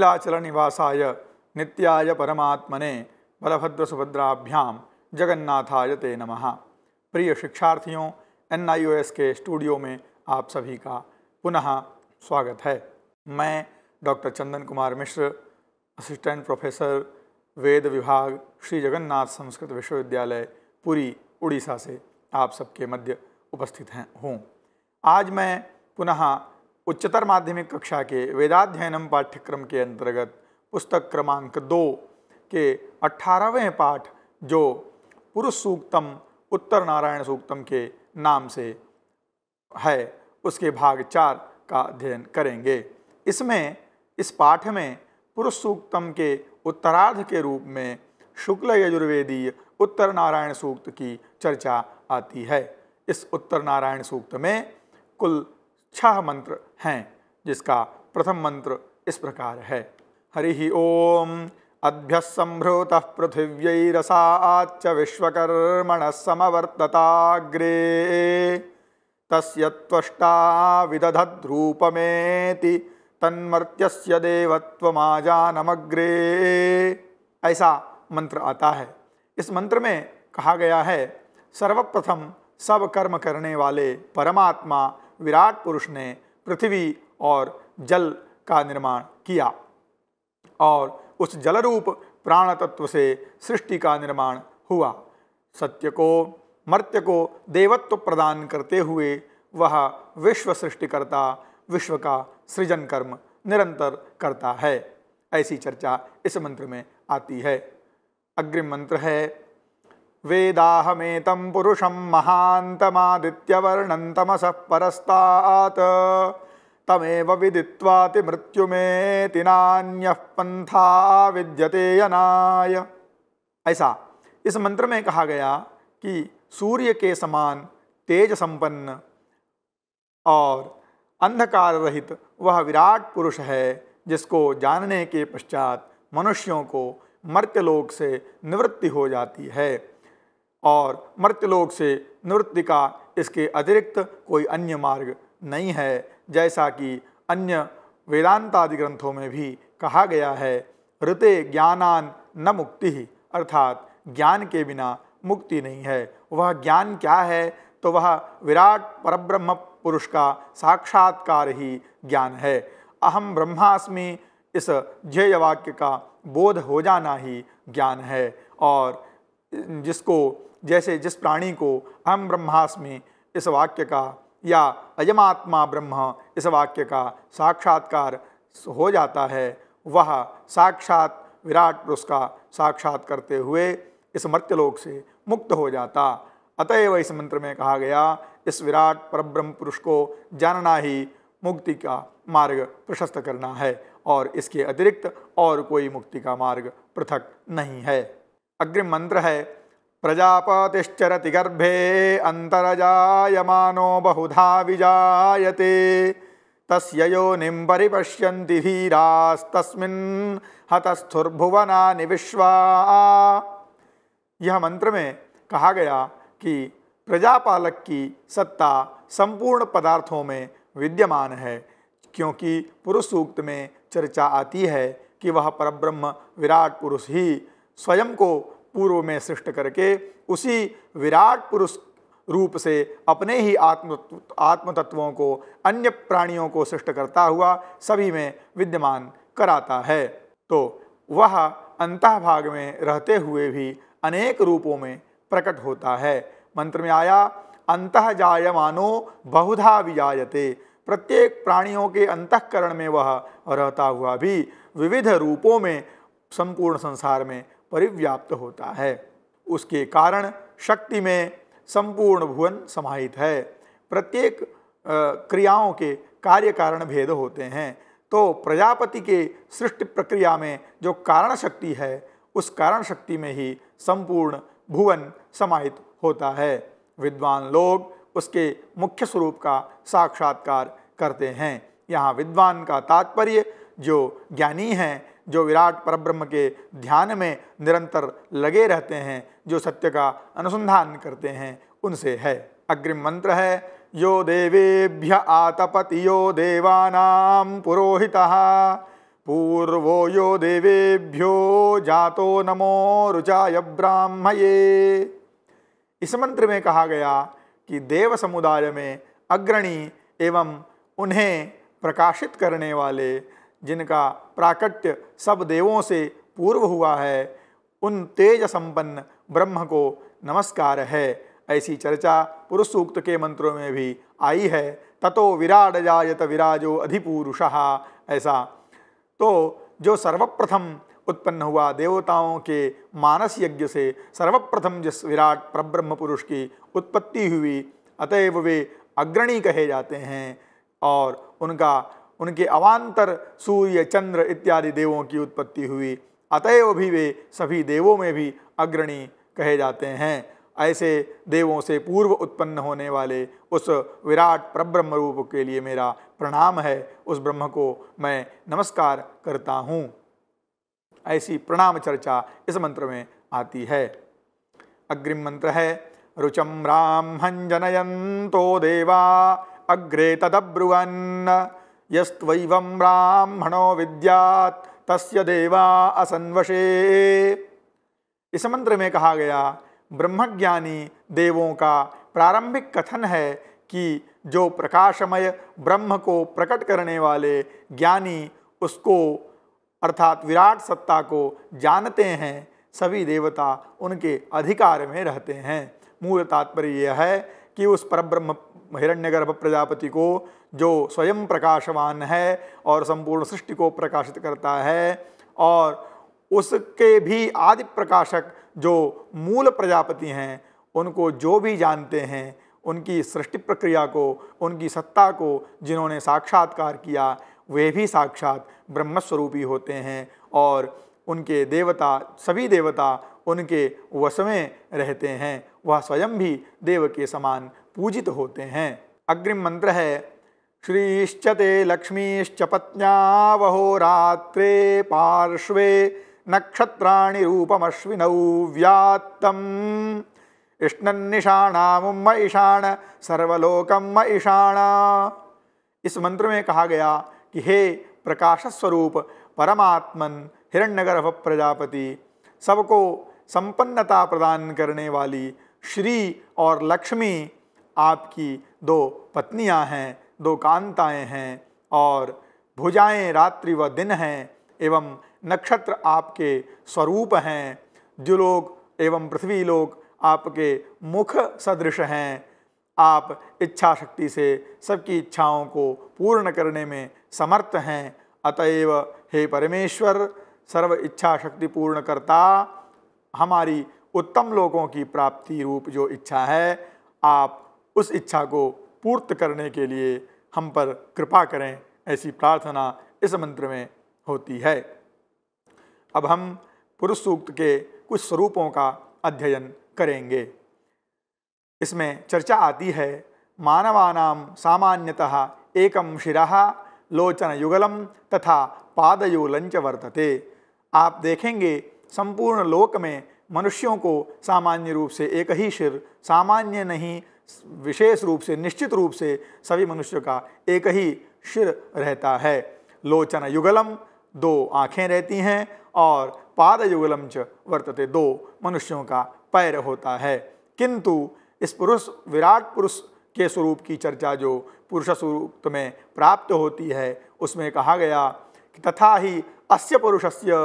नीलाचल निवासाय नित्याय परमात्मने बलभद्र सुभद्राभ्याम जगन्नाथाय ते नम प्रिय शिक्षार्थियों एन के स्टूडियो में आप सभी का पुनः स्वागत है मैं doctor Chandan Kumar Mishra assistant professor वेद विभाग श्री जगन्नाथ संस्कृत विश्वविद्यालय पुरी उड़ीसा से आप सबके मध्य उपस्थित हैं हूँ आज मैं पुनः उच्चतर माध्यमिक कक्षा के वेदाध्ययनम पाठ्यक्रम के अंतर्गत पुस्तक क्रमांक दो के अठारहवें पाठ जो पुरुष सूक्तम उत्तर नारायण सूक्तम के नाम से है उसके भाग चार का अध्ययन करेंगे इसमें इस पाठ में पुरुष सूक्तम के उत्तरार्ध के रूप में शुक्ल यजुर्वेदीय उत्तर नारायण सूक्त की चर्चा आती है इस उत्तर नारायण सूक्त में कुल छह मंत्र हैं जिसका प्रथम मंत्र इस प्रकार है हरि ओम अभ्य संभृत पृथिव्यरसाच विश्वकर्मण समवर्तताग्रे तस्टा विदधद्रूपमेति तन्मर्त्यस्य देवत्वमाजानमग्रे ऐसा मंत्र आता है इस मंत्र में कहा गया है सर्वप्रथम सब कर्म करने वाले परमात्मा विराट पुरुष ने पृथ्वी और जल का निर्माण किया और उस जलरूप प्राण तत्व से सृष्टि का निर्माण हुआ सत्य को मर्त्य को देवत्व प्रदान करते हुए वह विश्व सृष्टिकर्ता विश्व का सृजन कर्म निरंतर करता है ऐसी चर्चा इस मंत्र में आती है अग्रिम मंत्र है पुरुषम महांतमादित्यवर्णन तमस परस्ता तमेव विदित्वाति मृत्युमेति नान्यः पंथा विद्यते यनाय ऐसा इस मंत्र में कहा गया कि सूर्य के समान तेज संपन्न और अंधकार रहित वह विराट पुरुष है जिसको जानने के पश्चात मनुष्यों को मर्त्यलोक से निवृत्ति हो जाती है और मृत्युलोक से नृत्य का इसके अतिरिक्त कोई अन्य मार्ग नहीं है जैसा कि अन्य वेदांतादि ग्रंथों में भी कहा गया है ऋते ज्ञानान न मुक्ति ही अर्थात ज्ञान के बिना मुक्ति नहीं है वह ज्ञान क्या है तो वह विराट परब्रह्म पुरुष का साक्षात्कार ही ज्ञान है अहम ब्रह्मास्मि इस ध्येय वाक्य का बोध हो जाना ही ज्ञान है और जिसको जैसे जिस प्राणी को अहम ब्रह्मास्मि इस वाक्य का या अयमात्मा ब्रह्म इस वाक्य का साक्षात्कार हो जाता है वह साक्षात विराट पुरुष का साक्षात करते हुए इस मर्त्यलोक से मुक्त हो जाता अतएव इस मंत्र में कहा गया इस विराट परब्रह्म पुरुष को जानना ही मुक्ति का मार्ग प्रशस्त करना है और इसके अतिरिक्त और कोई मुक्ति का मार्ग पृथक नहीं है अग्रिम मंत्र है प्रजापतिश्चरति गर्भे अंतरजायमानो बहुधा विजायते तस्य योनिं परिपश्यन्ति धीरास्तस्मिन् हतस्थुर्भुवनानि विश्वा यह मंत्र में कहा गया कि प्रजापालक की सत्ता संपूर्ण पदार्थों में विद्यमान है क्योंकि पुरुष सूक्त में चर्चा आती है कि वह परब्रह्म विराट पुरुष ही स्वयं को पूर्व में सृष्ट करके उसी विराट पुरुष रूप से अपने ही आत्म आत्म तत्वों को अन्य प्राणियों को सृष्ट करता हुआ सभी में विद्यमान कराता है तो वह अंतभाग में रहते हुए भी अनेक रूपों में प्रकट होता है मंत्र में आया अंत जायमानो बहुधा विजायते प्रत्येक प्राणियों के अंतकरण में वह रहता हुआ भी विविध रूपों में संपूर्ण संसार में परिव्याप्त होता है उसके कारण शक्ति में संपूर्ण भुवन समाहित है प्रत्येक क्रियाओं के कार्य कारण भेद होते हैं तो प्रजापति के सृष्टि प्रक्रिया में जो कारण शक्ति है उस कारण शक्ति में ही संपूर्ण भुवन समाहित होता है विद्वान लोग उसके मुख्य स्वरूप का साक्षात्कार करते हैं यहाँ विद्वान का तात्पर्य जो ज्ञानी हैं जो विराट परब्रह्म के ध्यान में निरंतर लगे रहते हैं जो सत्य का अनुसंधान करते हैं उनसे है अग्रिम मंत्र है यो देवेभ्य आतपति यो देवा पुरोहिता पूर्वो यो देवेभ्यो जातो नमो रुचाय ब्राह्मये इस मंत्र में कहा गया कि देव समुदाय में अग्रणी एवं उन्हें प्रकाशित करने वाले जिनका प्राकट्य सब देवों से पूर्व हुआ है उन तेज संपन्न ब्रह्म को नमस्कार है ऐसी चर्चा पुरुष सूक्त के मंत्रों में भी आई है ततो विराट जायत विराजो अधिपुरुष ऐसा तो जो सर्वप्रथम उत्पन्न हुआ देवताओं के मानस यज्ञ से सर्वप्रथम जिस विराट परब्रह्म पुरुष की उत्पत्ति हुई अतएव वे अग्रणी कहे जाते हैं और उनका उनके अवान्तर सूर्य चंद्र इत्यादि देवों की उत्पत्ति हुई अतएव भी वे सभी देवों में भी अग्रणी कहे जाते हैं ऐसे देवों से पूर्व उत्पन्न होने वाले उस विराट परब्रह्म रूप के लिए मेरा प्रणाम है उस ब्रह्म को मैं नमस्कार करता हूँ ऐसी प्रणाम चर्चा इस मंत्र में आती है अग्रिम मंत्र है रुचम राम हंजनयंतो देवा अग्रे तदब्रुवन्न यस्वं ब्राह्मणो विद्यात तस्य देवा असन्वशे इस मंत्र में कहा गया ब्रह्मज्ञानी देवों का प्रारंभिक कथन है कि जो प्रकाशमय ब्रह्म को प्रकट करने वाले ज्ञानी उसको अर्थात विराट सत्ता को जानते हैं सभी देवता उनके अधिकार में रहते हैं मूल तात्पर्य यह है कि उस परब्रह्म हिरण्यगर्भ प्रजापति को जो स्वयं प्रकाशवान है और संपूर्ण सृष्टि को प्रकाशित करता है और उसके भी आदि प्रकाशक जो मूल प्रजापति हैं उनको जो भी जानते हैं उनकी सृष्टि प्रक्रिया को उनकी सत्ता को जिन्होंने साक्षात्कार किया वे भी साक्षात ब्रह्मस्वरूपी होते हैं और उनके देवता सभी देवता उनके वश में रहते हैं वह स्वयं भी देव के समान पूजित होते हैं अग्रिम मंत्र है श्रीश्च ते लक्ष्मीश्च पत्न्यावहोरात्रे पार्श्वे नक्षत्राणि रूपमश्विनौ व्यात्तम् इष्णन्निषाणामुम म ईशान सर्वलोकम म ईशान इस मंत्र में कहा गया कि हे प्रकाश स्वरूप परमात्मन हिरण्यगर्भ प्रजापति सबको संपन्नता प्रदान करने वाली श्री और लक्ष्मी आपकी दो पत्नियां हैं दो कांताएँ हैं और भुजाएँ रात्रि व दिन हैं एवं नक्षत्र आपके स्वरूप हैं द्युलोक एवं पृथ्वी लोक आपके मुख सदृश हैं आप इच्छा शक्ति से सबकी इच्छाओं को पूर्ण करने में समर्थ हैं अतएव हे परमेश्वर सर्व इच्छा शक्ति पूर्ण करता हमारी उत्तम लोकों की प्राप्ति रूप जो इच्छा है आप उस इच्छा को पूर्त करने के लिए हम पर कृपा करें ऐसी प्रार्थना इस मंत्र में होती है अब हम पुरुष सूक्त के कुछ स्वरूपों का अध्ययन करेंगे इसमें चर्चा आती है मानवानाम सामान्यतः एकम शिरा लोचन युगलम तथा पादयूलंच वर्तते आप देखेंगे संपूर्ण लोक में मनुष्यों को सामान्य रूप से एक ही शिर सामान्य नहीं विशेष रूप से निश्चित रूप से सभी मनुष्य का एक ही शिर रहता है लोचन युगलम दो आँखें रहती हैं और पाद युगलम च वर्तते दो मनुष्यों का पैर होता है किंतु इस पुरुष विराट पुरुष के स्वरूप की चर्चा जो पुरुष स्वरूप में प्राप्त होती है उसमें कहा गया कि तथा ही अस्य पुरुषस्य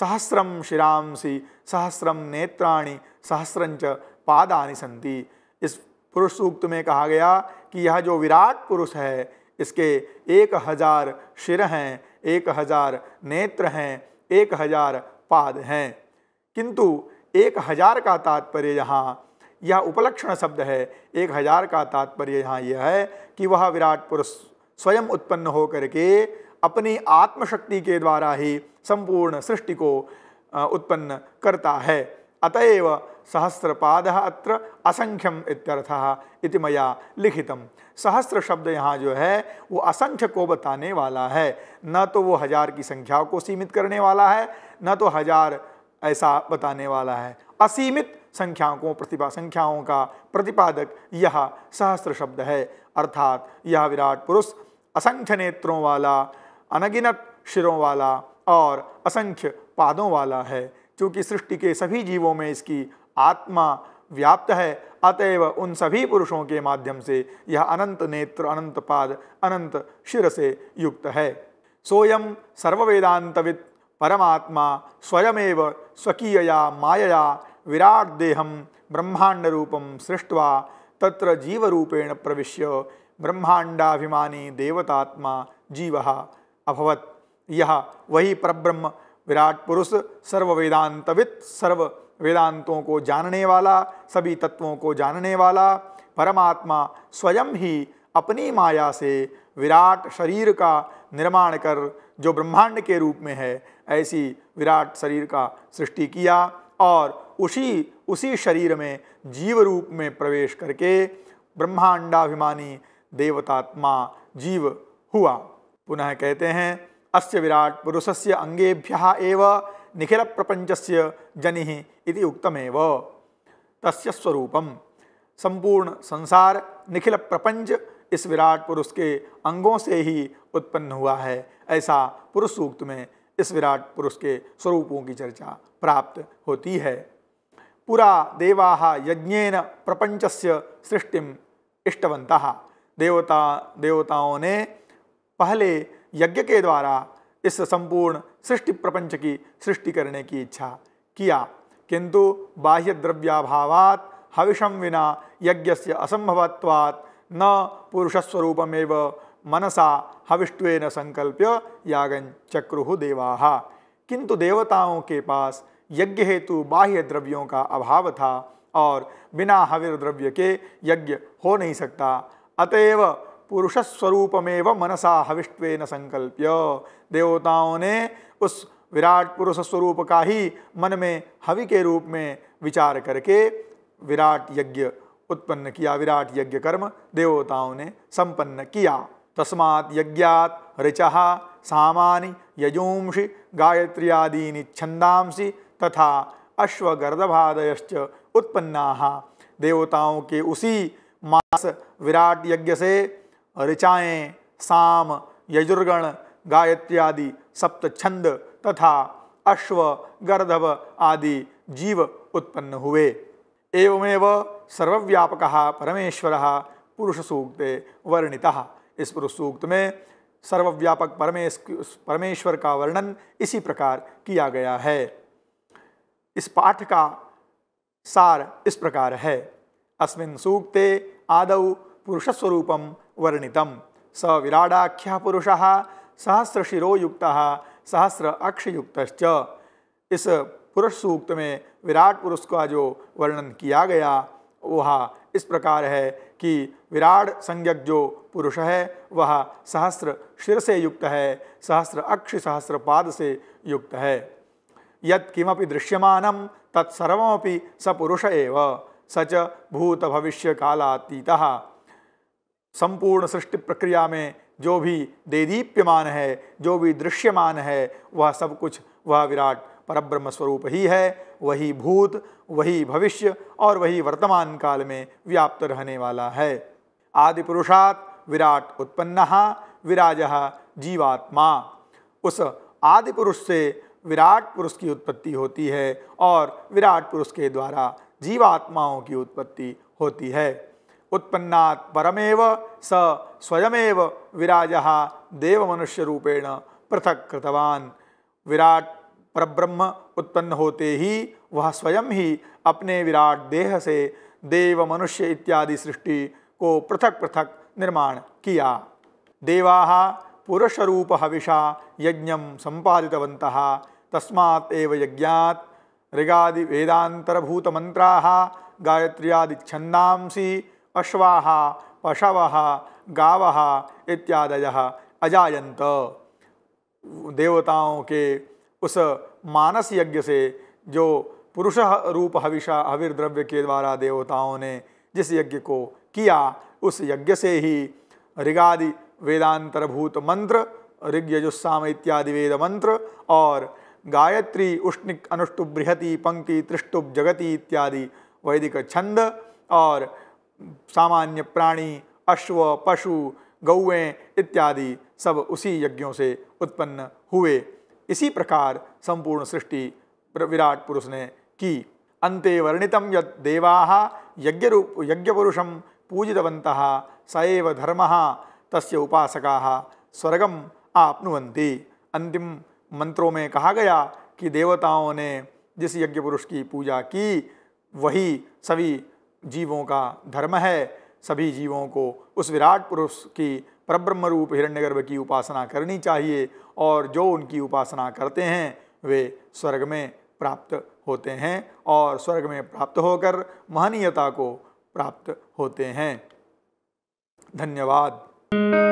सहस्रम शिरांसी सहस्रम नेत्राणी सहस्रंच पादानि सन्ति इस पुरुष सूक्त में कहा गया कि यह जो विराट पुरुष है इसके एक हजार शिर हैं एक हजार नेत्र हैं एक हजार पाद हैं किंतु एक हजार का तात्पर्य यहाँ यह उपलक्षण शब्द है एक हजार का तात्पर्य यहाँ यह है कि वह विराट पुरुष स्वयं उत्पन्न हो करके अपनी आत्मशक्ति के द्वारा ही संपूर्ण सृष्टि को उत्पन्न करता है अतएव सहस्रपाद अत्र असंख्यम इत्यर्थ इति मया लिखितम सहस्र शब्द यहाँ जो है वो असंख्य को बताने वाला है न तो वो हजार की संख्या को सीमित करने वाला है न तो हजार ऐसा बताने वाला है असीमित संख्याओं को प्रतिपा संख्याओं का प्रतिपादक यह सहस्र शब्द है अर्थात यह विराट पुरुष असंख्य नेत्रों वाला अनगिनत शिरों वाला और असंख्य पादों वाला है चूँकि सृष्टि के सभी जीवों में इसकी आत्मा व्याप्त है अतएव उन सभी पुरुषों के माध्यम से यह अनंत नेत्र अनंत पाद अनंत शिर से युक्त है सोयम सर्वेदातवित परमात्मा स्वयमेव स्वकीयया मायया विराट देहम ब्रह्मांड रूपम सृष्ट्वा तत्र जीवरूपेण प्रविश्य ब्रह्मांडाभिमानी देवतात्मा जीव अभवत यह वही परब्रह्म विराट पुरुष सर्व वेदांतवित सर्व वेदांतों को जानने वाला सभी तत्वों को जानने वाला परमात्मा स्वयं ही अपनी माया से विराट शरीर का निर्माण कर जो ब्रह्मांड के रूप में है ऐसी विराट शरीर का सृष्टि किया और उसी उसी शरीर में जीव रूप में प्रवेश करके ब्रह्मांडाभिमानी देवतात्मा जीव हुआ पुनः कहते हैं अस्य विराट पुरुषस्य अंगेभ्यः एव निखिल प्रपंचस्य जनि इति उक्तमेव तस्य संपूर्ण संसार निखिल प्रपंच इस विराट पुरुष के अंगों से ही उत्पन्न हुआ है ऐसा पुरुष सूक्त में इस विराट पुरुष के स्वरूपों की चर्चा प्राप्त होती है पुरा देवा यज्ञेन प्रपंचस्य सृष्टिम इष्टवंता देवता देवताओं ने पहले यज्ञ के द्वारा इस संपूर्ण सृष्टि प्रपंच की सृष्टि करने की इच्छा किया किंतु बाह्य द्रव्याभावात हविषम विना यज्ञ असंभवत्वात् न पुरुषस्वरूपमेव मनसा हविष्व संकल्प्य यागन चक्रु देवाः किंतु देवताओं के पास यज्ञ हेतु बाह्य द्रव्यों का अभाव था और बिना हविर द्रव्य के यज्ञ हो नहीं सकता अतएव पुरुषस्वरूपमेव मनसा हविष्वेन संकल्प्य देवताओं ने उस विराट पुरुष स्वरूप का ही मन में हवि के रूप में विचार करके विराट यज्ञ उत्पन्न किया विराट यज्ञ कर्म देवताओं ने संपन्न किया तस्मात् यज्ञात ऋचः सामानि यजूंषि गायत्र्यादीनि छंदांसी तथा अश्वगर्दभादयश्च उत्पन्ना देवताओं के उसी मास विराट यज्ञ से ऋचाएँ साम यजुर्गण गायत्री आदि सप्त छंद तथा अश्व गर्धव आदि जीव उत्पन्न हुए एवमेव सर्वव्यापक परमेश्वर पुरुष सूक्त वर्णिता इस पुरुष सूक्त में सर्वव्यापक परमेश परमेश्वर का वर्णन इसी प्रकार किया गया है इस पाठ का सार इस प्रकार है अस्मिन् सूक्ते आदौ पुरुषस्वरूपम वर्णित स विराडाख्य पुरुष सहस्रशिरो युक्त सहस्र अक्षयुक्त इस पुरुष सूक्त में विराट पुरुष का जो वर्णन किया गया वह इस प्रकार है कि विराट संज्ञक जो पुरुष है वह सहस्र शिर से युक्त है सहस्र अक्ष सहस्र पाद से युक्त है यकमी दृश्यम तत्सर्वमपि सपुरुष एव सच भूत भविष्य कालातीतः संपूर्ण सृष्टि प्रक्रिया में जो भी देदीप्यमान है जो भी दृश्यमान है वह सब कुछ वह विराट परब्रह्म स्वरूप ही है वही भूत वही भविष्य और वही वर्तमान काल में व्याप्त रहने वाला है आदि पुरुषात विराट उत्पन्न विराज जीवात्मा उस आदि पुरुष से विराट पुरुष की उत्पत्ति होती है और विराट पुरुष के द्वारा जीवात्माओं की उत्पत्ति होती है उत्पन्ना परमेव स स्वयमेव विराजः देवमनुष्यरूपेण पृथक कृतवान विराट परब्रह्म उत्पन्न होते ही वह स्वयं ही अपने विराट देह से देव मनुष्य इत्यादि सृष्टि को पृथक पृथक निर्माण किया देवा पुरुष रूप हविषा यज्ञ संपादितवंत तस्मात् एव यज्ञात् ऋगादि वेदांतरभूत मंत्रा गायत्र्यादि अश्वा पशव गाव इत्यादय अजायंत देवताओं के उस मानस यज्ञ से जो पुरुष रूप हविषा हविर्द्रव्य के द्वारा देवताओं ने जिस यज्ञ को किया उस यज्ञ से ही ऋगादि वेदांतरभूत मंत्र ऋग्यजुस्साम इत्यादि वेद मंत्र और गायत्री उष्णिक अनुष्टुभ बृहति पंक्ति त्रिष्टुप जगति इत्यादि वैदिक छंद और सामान्य प्राणी अश्व पशु गौएँ इत्यादि सब उसी यज्ञों से उत्पन्न हुए इसी प्रकार संपूर्ण सृष्टि विराट पुरुष ने की अन्ते वर्णित यद यज्ञ यज्ञपुरुष यज्ञपुरुषम पूजितवंत धर्म तस् उपासका स्वर्गम आपनुवंती अंतिम मंत्रों में कहा गया कि देवताओं ने जिस यज्ञ पुरुष की पूजा की वही सभी जीवों का धर्म है सभी जीवों को उस विराट पुरुष की परब्रह्म रूप हिरण्यगर्भ की उपासना करनी चाहिए और जो उनकी उपासना करते हैं वे स्वर्ग में प्राप्त होते हैं और स्वर्ग में प्राप्त होकर महनीयता को प्राप्त होते हैं धन्यवाद